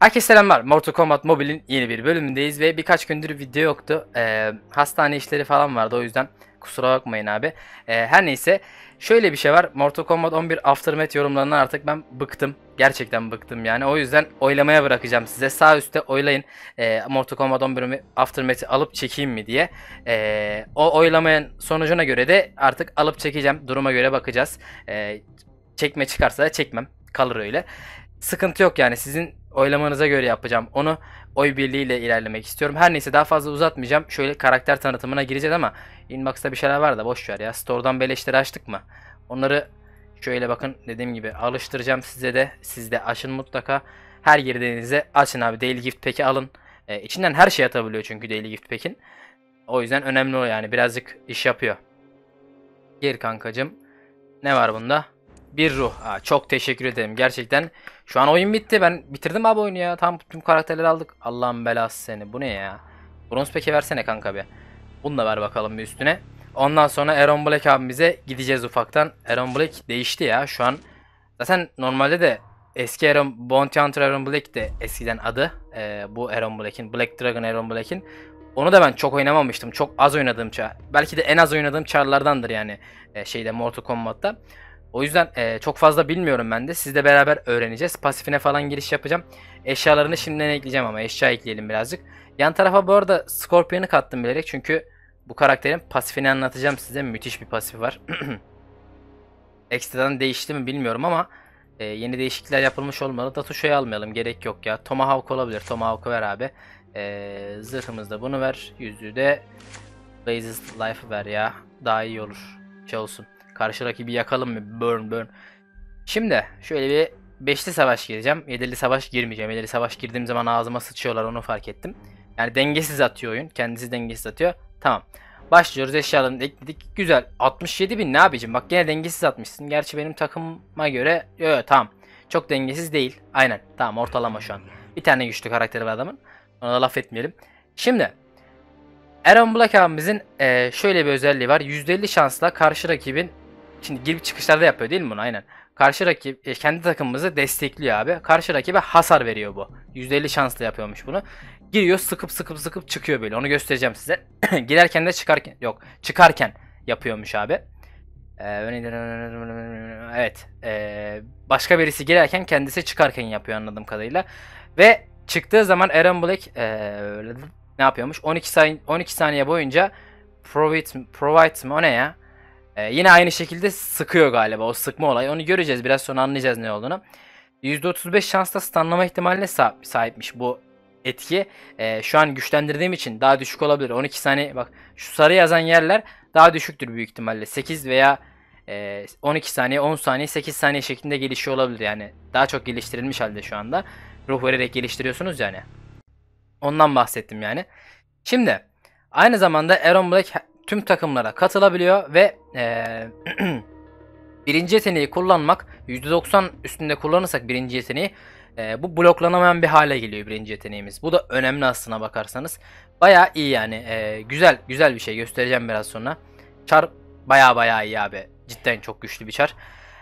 Herkese selamlar. Mortal Kombat Mobile'in yeni bir bölümündeyiz ve birkaç gündür video yoktu. Ee, hastane işleri falan vardı o yüzden kusura bakmayın abi. Ee, her neyse şöyle bir şey var. Mortal Kombat 11 Aftermath yorumlarına artık ben bıktım. Gerçekten bıktım yani. O yüzden oylamaya bırakacağım size. Sağ üstte oylayın. Ee, Mortal Kombat 11 Aftermath'i alıp çekeyim mi diye. Ee, o oylamayan sonucuna göre de artık alıp çekeceğim. Duruma göre bakacağız. Ee, çekme çıkarsa da çekmem. Kalır öyle. Sıkıntı yok yani sizin oylamanıza göre yapacağım. Onu oy birliğiyle ilerlemek istiyorum. Her neyse daha fazla uzatmayacağım. Şöyle karakter tanıtımına gireceğiz ama inbox'ta bir şeyler var da boş ver ya. Store'dan beleşleri açtık mı? Onları şöyle bakın dediğim gibi alıştıracağım size de. Siz de açın mutlaka. Her girdiğinizde açın abi. Daily Gift Pack'i alın. Ee, içinden her şey atabiliyor çünkü Daily Gift Pack'in. O yüzden önemli o yani. Birazcık iş yapıyor. Gir kankacım. Ne var bunda? Bir ruh. Aa, çok teşekkür ederim. Gerçekten şu an oyun bitti. Ben bitirdim abi oyunu ya. Tam tüm karakterleri aldık. Allah'ın belası seni. Bu ne ya? Bronz peki versene kanka be. Bunu da ver bakalım bir üstüne. Ondan sonra Aaron Black abimize gideceğiz ufaktan. Aaron Black değişti ya şu an. Zaten normalde de eski Aaron, Bounty Hunter Aaron Black de eskiden adı. Ee, bu Aaron Black'in. Black Dragon Aaron Black'in. Onu da ben çok oynamamıştım. Çok az oynadığım çağ. Belki de en az oynadığım çağlardandır yani. E, şeyde Mortal Kombat'ta. O yüzden e, çok fazla bilmiyorum ben de. Sizle beraber öğreneceğiz. Pasifine falan giriş yapacağım. Eşyalarını şimdiden ekleyeceğim ama eşya ekleyelim birazcık. Yan tarafa bu arada Scorpion'u kattım bilerek çünkü bu karakterin pasifini anlatacağım size. Müthiş bir pasifi var. Ekstradan değişti mi bilmiyorum ama e, yeni değişiklikler yapılmış olmalı. Datuşo'yu almayalım gerek yok ya. Tomahawk olabilir. Tomahawk'u ver abi. E, zırhımızda bunu ver. Yüzüğü de Blazes Life ver ya. Daha iyi olur. Şey olsun. Karşı rakibi yakalım mı? Burn burn. Şimdi şöyle bir beşli savaş gireceğim. Yedili savaş girmeyeceğim. Yedili savaş girdiğim zaman ağzıma sıçıyorlar onu fark ettim. Yani dengesiz atıyor oyun. Kendisi dengesiz atıyor. Tamam. Başlıyoruz eşyalarını ekledik. Güzel. 67 bin ne abicim? Bak yine dengesiz atmışsın. Gerçi benim takıma göre yo, yo tamam. Çok dengesiz değil. Aynen. Tamam ortalama şu an. Bir tane güçlü karakteri var adamın. Ona da laf etmeyelim. Şimdi Aaron Black abimizin e, şöyle bir özelliği var. %50 şansla karşı rakibin Şimdi girip çıkışlarda yapıyor değil mi bunu? Aynen. Karşı rakip e, kendi takımımızı destekliyor abi. Karşı rakibe hasar veriyor bu. %50 şansla yapıyormuş bunu. Giriyor sıkıp sıkıp sıkıp çıkıyor böyle. Onu göstereceğim size. Girerken de çıkarken yok çıkarken yapıyormuş abi. Ee, evet. Ee, başka birisi girerken kendisi çıkarken yapıyor anladığım kadarıyla. Ve çıktığı zaman Aaron Black ee, ne yapıyormuş? 12 saniye 12 saniye boyunca provide provide mi o ne ya? Ee, yine aynı şekilde sıkıyor galiba o sıkma olayı. Onu göreceğiz biraz sonra anlayacağız ne olduğunu. %35 şansla stunlama ihtimaline sahipmiş bu etki. Ee, şu an güçlendirdiğim için daha düşük olabilir. 12 saniye bak şu sarı yazan yerler daha düşüktür büyük ihtimalle. 8 veya e, 12 saniye 10 saniye 8 saniye şeklinde gelişiyor olabilir yani. Daha çok geliştirilmiş halde şu anda. Ruh vererek geliştiriyorsunuz yani. Ondan bahsettim yani. Şimdi aynı zamanda Aaron Black tüm takımlara katılabiliyor ve ee, birinci yeteneği kullanmak %90 üstünde kullanırsak birinci yeteneği e, bu bloklanamayan bir hale geliyor birinci yeteneğimiz. Bu da önemli aslına bakarsanız. Baya iyi yani. E, güzel güzel bir şey göstereceğim biraz sonra. Çar baya baya iyi abi. Cidden çok güçlü bir çar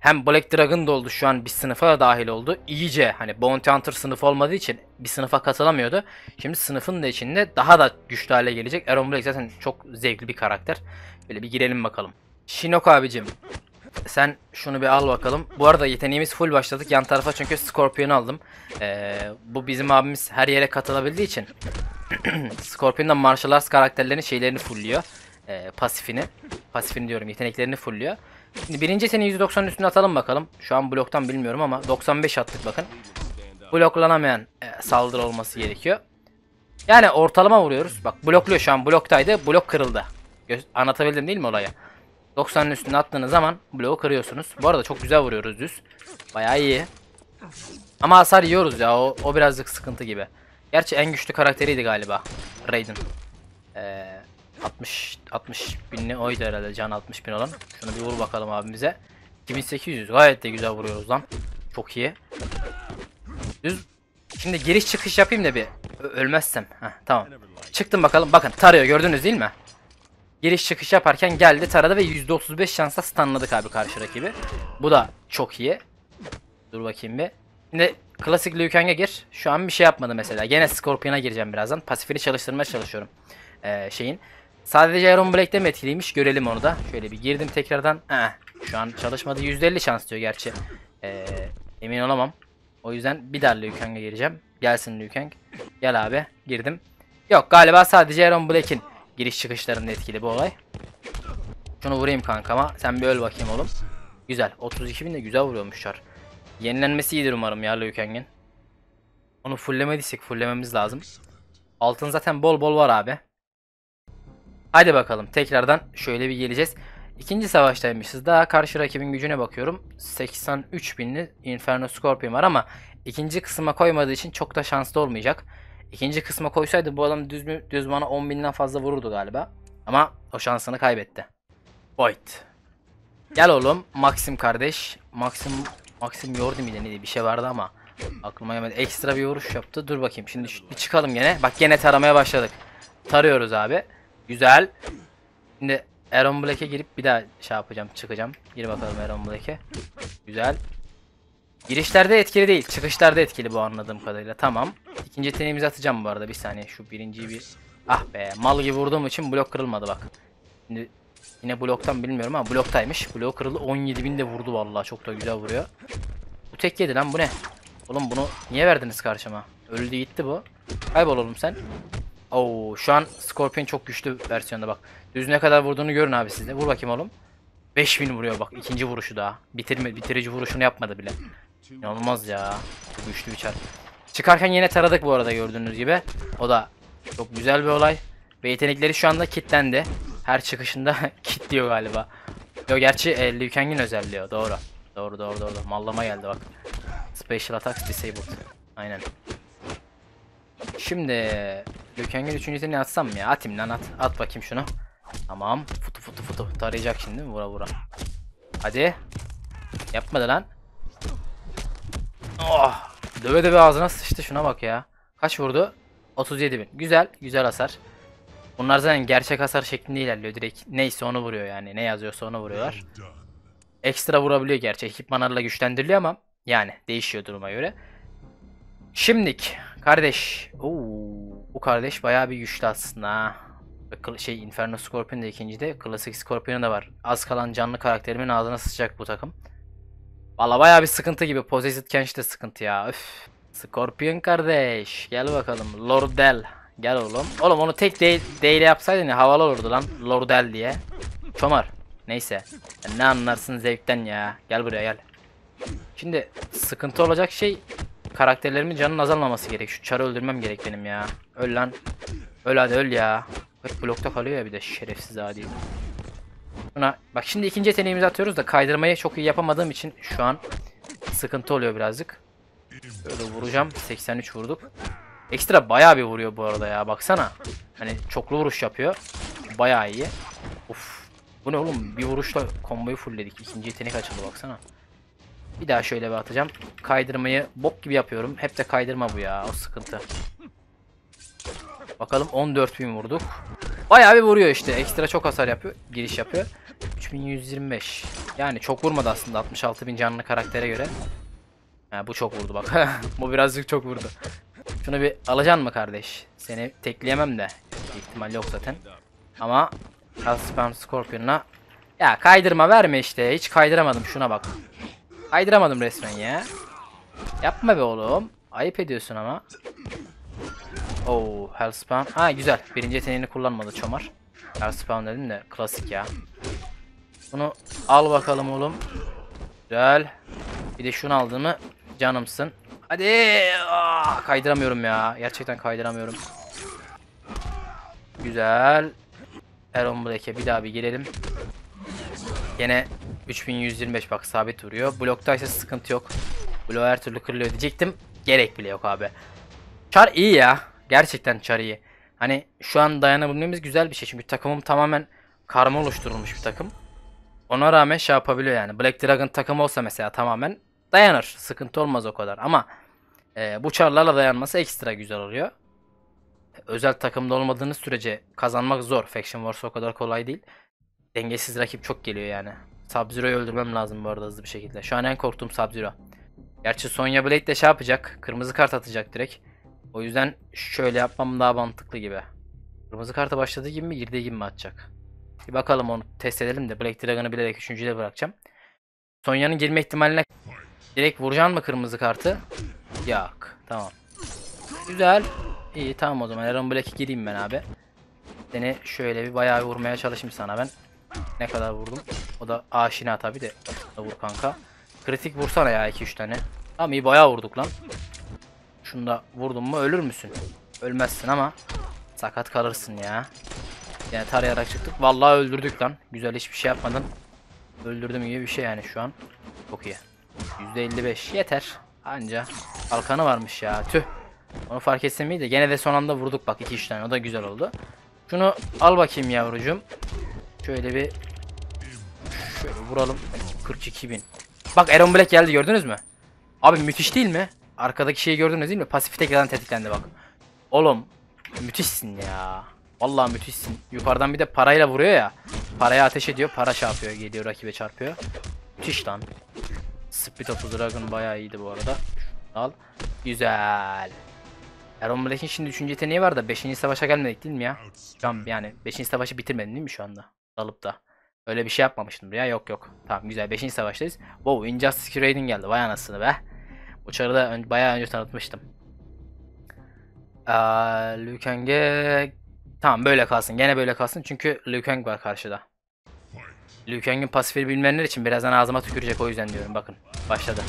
hem Black Dragon da oldu şu an bir sınıfa da dahil oldu. İyice hani Bounty Hunter sınıfı olmadığı için bir sınıfa katılamıyordu. Şimdi sınıfın da içinde daha da güçlü hale gelecek. Aaron Black zaten çok zevkli bir karakter. Böyle bir girelim bakalım. Shinok abicim. Sen şunu bir al bakalım. Bu arada yeteneğimiz full başladık. Yan tarafa çünkü Scorpion'u aldım. Ee, bu bizim abimiz her yere katılabildiği için. Scorpion'da Martial Arts karakterlerinin şeylerini fullliyor. Ee, pasifini. Pasifini diyorum yeteneklerini fullliyor. Şimdi birinci seni 190 üstüne atalım bakalım. Şu an bloktan bilmiyorum ama 95 attık bakın. Bloklanamayan e, saldırı olması gerekiyor. Yani ortalama vuruyoruz. Bak blokluyor şu an bloktaydı. Blok kırıldı. Anlatabildim değil mi olayı? 90'ın üstüne attığınız zaman bloğu kırıyorsunuz. Bu arada çok güzel vuruyoruz düz. Bayağı iyi. Ama hasar yiyoruz ya. O, o birazcık sıkıntı gibi. Gerçi en güçlü karakteriydi galiba. Raiden. Eee... 60 60 binli oydu herhalde can 60 bin olan. Şunu bir vur bakalım abimize. 2800 gayet de güzel vuruyoruz lan. Çok iyi. Düz. Şimdi giriş çıkış yapayım da bir ölmezsem. Heh, tamam. Çıktım bakalım. Bakın tarıyor gördünüz değil mi? Giriş çıkış yaparken geldi taradı ve %35 şansla stunladık abi karşı rakibi. Bu da çok iyi. Dur bakayım bir. Şimdi klasik Liu Kang'e gir. Şu an bir şey yapmadı mesela. Gene Scorpion'a gireceğim birazdan. Pasifini çalıştırmaya çalışıyorum. Ee, şeyin. Sadece Iron Black'te mi etkiliymiş görelim onu da. Şöyle bir girdim tekrardan. Heh, şu an çalışmadı. %50 şans diyor gerçi. Ee, emin olamam. O yüzden bir daha Liu Kang'a gireceğim. Gelsin Liu Kang. Gel abi. Girdim. Yok galiba sadece Iron Black'in giriş çıkışlarında etkili bu olay. Şunu vurayım kankama. Sen bir öl bakayım oğlum. Güzel. 32 bin de güzel vuruyormuşlar. Yenilenmesi iyidir umarım ya Liu Kang'in. Onu fullemediysek fullememiz lazım. Altın zaten bol bol var abi. Hadi bakalım tekrardan şöyle bir geleceğiz. İkinci savaştaymışız. Daha karşı rakibin gücüne bakıyorum. 83 binli Inferno Scorpion var ama ikinci kısma koymadığı için çok da şanslı olmayacak. İkinci kısma koysaydı bu adam düz, düz bana 10 binden fazla vururdu galiba. Ama o şansını kaybetti. Void. Gel oğlum Maxim kardeş. Maxim Maxim Yordi miydi neydi bir şey vardı ama aklıma gelmedi. Ekstra bir vuruş yaptı. Dur bakayım şimdi bir çıkalım gene. Bak gene taramaya başladık. Tarıyoruz abi. Güzel. Şimdi Aaron Black'e girip bir daha şey yapacağım. Çıkacağım. Gir bakalım Aaron Black'e. Güzel. Girişlerde etkili değil. Çıkışlarda etkili bu anladığım kadarıyla. Tamam. İkinci yeteneğimizi atacağım bu arada. Bir saniye. Şu birinciyi bir... Ah be. Mal gibi vurduğum için blok kırılmadı bak. Şimdi yine bloktan bilmiyorum ama bloktaymış. Blok kırıldı 17 bin de vurdu vallahi. Çok da güzel vuruyor. Bu tek yedi lan. Bu ne? Oğlum bunu niye verdiniz karşıma? Öldü gitti bu. Kaybol oğlum sen. Oo, şu an Scorpion çok güçlü versiyonda bak. Düz ne kadar vurduğunu görün abi sizde. Vur bakayım oğlum. 5000 vuruyor bak. ikinci vuruşu daha. Bitirme, bitirici vuruşunu yapmadı bile. İnanılmaz ya. Çok güçlü bir çarp. Çıkarken yine taradık bu arada gördüğünüz gibi. O da çok güzel bir olay. Ve yetenekleri şu anda kitlendi. Her çıkışında kitliyor galiba. Yo gerçi e, Liu Kang'in özelliği Doğru. Doğru doğru doğru. Mallama geldi bak. Special Attack Disabled. Aynen. Şimdi Gökhan'ın üçüncüsünü atsam mı ya? Atayım lan at. At bakayım şunu. Tamam. Futu futu futu. Tarayacak şimdi Vura vura. Hadi. Yapmadı lan. Oh. Döve döve ağzına sıçtı. Şuna bak ya. Kaç vurdu? 37 Güzel. Güzel hasar. Bunlar zaten gerçek hasar şeklinde ilerliyor. Direkt neyse onu vuruyor yani. Ne yazıyorsa onu vuruyorlar. Ekstra vurabiliyor gerçi. Ekipmanlarla güçlendiriliyor ama yani değişiyor duruma göre. Şimdik Kardeş. Oo, bu kardeş bayağı bir güçlü aslında Şey Inferno Scorpion da ikincide. Klasik Scorpion da var. Az kalan canlı karakterimin ağzına sıçacak bu takım. Valla bayağı bir sıkıntı gibi. Possessed Kench de sıkıntı ya. Öf. Scorpion kardeş. Gel bakalım. Lordel. Gel oğlum. Oğlum onu tek değil yapsaydın ya havalı olurdu lan. Lordel diye. Çomar. Neyse. ne anlarsın zevkten ya. Gel buraya gel. Şimdi sıkıntı olacak şey karakterlerimin canının azalmaması gerek. Şu çarı öldürmem gerek benim ya. Öl lan. Öl hadi öl ya. Hep blokta kalıyor ya bir de şerefsiz adi. Buna bak şimdi ikinci yeteneğimizi atıyoruz da kaydırmayı çok iyi yapamadığım için şu an sıkıntı oluyor birazcık. Böyle vuracağım. 83 vurduk. Ekstra bayağı bir vuruyor bu arada ya baksana. Hani çoklu vuruş yapıyor. Bayağı iyi. Uf. Bu ne oğlum? Bir vuruşla komboyu fullledik. İkinci yetenek açıldı baksana. Bir daha şöyle bir atacağım. Kaydırmayı bok gibi yapıyorum. Hep de kaydırma bu ya. O sıkıntı. Bakalım 14 bin vurduk. Bayağı bir vuruyor işte. Ekstra çok hasar yapıyor. Giriş yapıyor. 3125. Yani çok vurmadı aslında 66 bin canlı karaktere göre. Ha, bu çok vurdu bak. bu birazcık çok vurdu. Şunu bir alacan mı kardeş? Seni tekleyemem de. İhtimal yok zaten. Ama Hellspawn Scorpion'a ya kaydırma verme işte. Hiç kaydıramadım şuna bak. Kaydıramadım resmen ya. Yapma be oğlum. Ayıp ediyorsun ama. Oo, oh, hell spam. Ha güzel. Birinci yeteneğini kullanmadı çomar. Hell spam dedim de klasik ya. Bunu al bakalım oğlum. Güzel. Bir de şunu aldın mı canımsın. Hadi. Aa, ah, kaydıramıyorum ya. Gerçekten kaydıramıyorum. Güzel. Elon Black'e bir daha bir girelim. Yine 3125 bak sabit vuruyor. Blokta ise sıkıntı yok. Bloğu her türlü kırılıyor diyecektim. Gerek bile yok abi. Char iyi ya. Gerçekten Char iyi. Hani şu an dayanabilmemiz güzel bir şey. Çünkü takımım tamamen karma oluşturulmuş bir takım. Ona rağmen şey yapabiliyor yani. Black Dragon takımı olsa mesela tamamen dayanır. Sıkıntı olmaz o kadar. Ama e, bu charlarla dayanması ekstra güzel oluyor. Özel takımda olmadığınız sürece kazanmak zor. Faction Wars o kadar kolay değil. Dengesiz rakip çok geliyor yani. Sub-Zero'yu öldürmem lazım bu arada hızlı bir şekilde. Şu an en korktuğum Sub-Zero. Gerçi Sonya Blade de şey yapacak. Kırmızı kart atacak direkt. O yüzden şöyle yapmam daha mantıklı gibi. Kırmızı karta başladığı gibi mi girdiği gibi mi atacak? Bir bakalım onu test edelim de Black Dragon'ı bilerek 3. bırakacağım. Sonya'nın girme ihtimaline direkt vuracaksın mı kırmızı kartı? Yok. Tamam. Güzel. İyi tamam o zaman. Aaron Black'e gireyim ben abi. Seni şöyle bir bayağı vurmaya çalışayım sana ben. Ne kadar vurdum. O da aşina tabi de. Vur kanka. Kritik vursana ya 2-3 tane. Tamam iyi bayağı vurduk lan. Şunu da vurdun mu ölür müsün? Ölmezsin ama sakat kalırsın ya. Yani tarayarak çıktık. Vallahi öldürdük lan. Güzel hiçbir şey yapmadın. Öldürdüm gibi bir şey yani şu an. Çok iyi. %55 yeter. Anca. Kalkanı varmış ya. Tüh. Onu fark etsin miydi? Gene de son anda vurduk bak 2-3 tane. O da güzel oldu. Şunu al bakayım yavrucuğum. Şöyle bir şöyle vuralım. 42 bin. Bak Aaron Black geldi gördünüz mü? Abi müthiş değil mi? Arkadaki şeyi gördünüz değil mi? Pasif tekrardan tetiklendi bak. Oğlum müthişsin ya. Vallahi müthişsin. Yukarıdan bir de parayla vuruyor ya. Paraya ateş ediyor. Para çarpıyor. Geliyor rakibe çarpıyor. Müthiş lan. Speed of Dragon bayağı iyiydi bu arada. Al. Güzel. Aaron Black'in şimdi 3. yeteneği var da 5. savaşa gelmedik değil mi ya? Tam yani 5. savaşı bitirmedin değil mi şu anda? alıp da. Öyle bir şey yapmamıştım ya. Yok yok. Tamam güzel. 5. savaştayız. Wow Injustice Raiding geldi. Vay anasını be. bu da ön, bayağı önce tanıtmıştım. Ee, Liu Kang'e... Tamam böyle kalsın. Gene böyle kalsın. Çünkü Liu Kang var karşıda. Liu Kang'in pasifini bilmeyenler için birazdan ağzıma tükürecek o yüzden diyorum. Bakın başladı.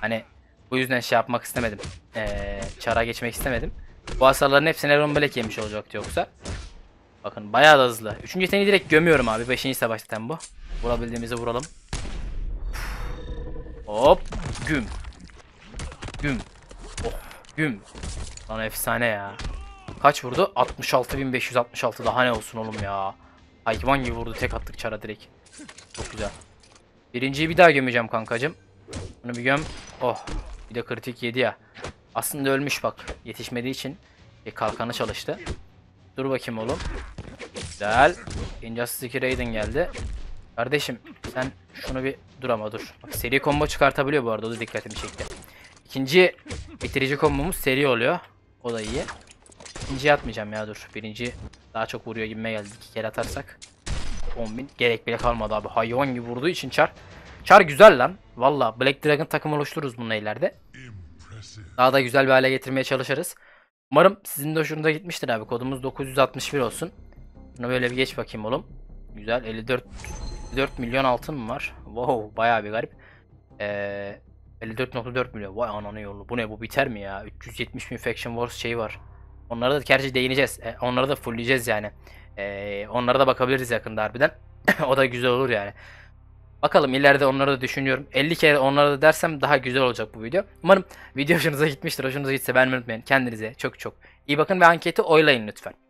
Hani bu yüzden şey yapmak istemedim. Ee, çara geçmek istemedim. Bu hasarların hepsini Aaron Black yemiş olacaktı yoksa. Bakın bayağı da hızlı. Üçüncü yeteneği direkt gömüyorum abi. Beşinci savaş bu. Vurabildiğimizi vuralım. Hop. Güm. Güm. Oh. Güm. Lan efsane ya. Kaç vurdu? 66.566 daha ne olsun oğlum ya. Hayvan gibi vurdu tek attık çara direkt. Çok güzel. Birinciyi bir daha gömeceğim kankacım. Bunu bir göm. Oh. Bir de kritik yedi ya. Aslında ölmüş bak. Yetişmediği için. E, kalkanı çalıştı. Dur bakayım oğlum. Güzel. Injustice 2 Raiden geldi. Kardeşim sen şunu bir dur ama dur. Bak, seri combo çıkartabiliyor bu arada o da dikkatimi çekti. İkinci bitirici kombomuz seri oluyor. O da iyi. İkinciyi atmayacağım ya dur. Birinci daha çok vuruyor gibime geldi. İki kere atarsak 10.000 gerek bile kalmadı abi. Hayvan gibi vurduğu için çar. Çar güzel lan. Valla Black Dragon takım oluştururuz bununla ileride. Daha da güzel bir hale getirmeye çalışırız. Umarım sizin de hoşunuza gitmiştir abi. Kodumuz 961 olsun. Bunu böyle bir geç bakayım oğlum. Güzel 54 4 milyon altın mı var? Wow bayağı bir garip. Ee, 54.4 milyon. Vay ananı yolu. Bu ne bu biter mi ya? 370 bin Faction Wars şeyi var. Onlara da gerçi değineceğiz. Ee, onlara da fullleyeceğiz yani. Ee, onlara da bakabiliriz yakında harbiden. o da güzel olur yani. Bakalım ileride onları da düşünüyorum. 50 kere onları da dersem daha güzel olacak bu video. Umarım video hoşunuza gitmiştir. Hoşunuza gitse beğenmeyi unutmayın. Kendinize çok çok iyi bakın ve anketi oylayın lütfen.